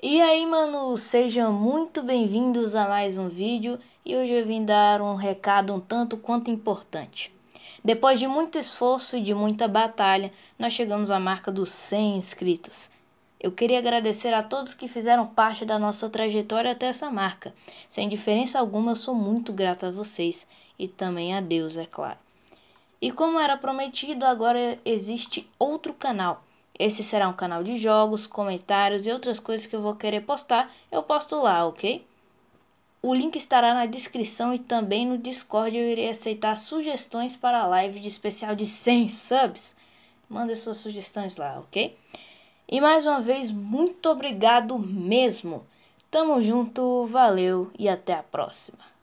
E aí, mano, sejam muito bem-vindos a mais um vídeo e hoje eu vim dar um recado um tanto quanto importante. Depois de muito esforço e de muita batalha, nós chegamos à marca dos 100 inscritos. Eu queria agradecer a todos que fizeram parte da nossa trajetória até essa marca. Sem diferença alguma, eu sou muito grato a vocês e também a Deus, é claro. E como era prometido, agora existe outro canal esse será um canal de jogos, comentários e outras coisas que eu vou querer postar, eu posto lá, ok? O link estará na descrição e também no Discord eu irei aceitar sugestões para a live de especial de 100 subs. Manda suas sugestões lá, ok? E mais uma vez, muito obrigado mesmo. Tamo junto, valeu e até a próxima.